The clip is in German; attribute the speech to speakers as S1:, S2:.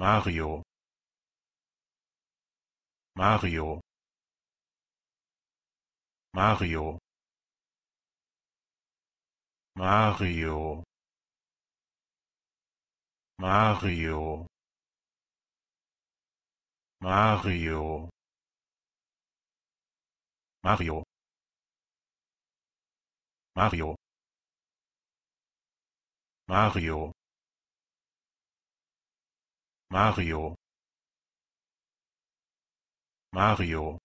S1: mario mario mario mario mario mario mario mario mario mario Mario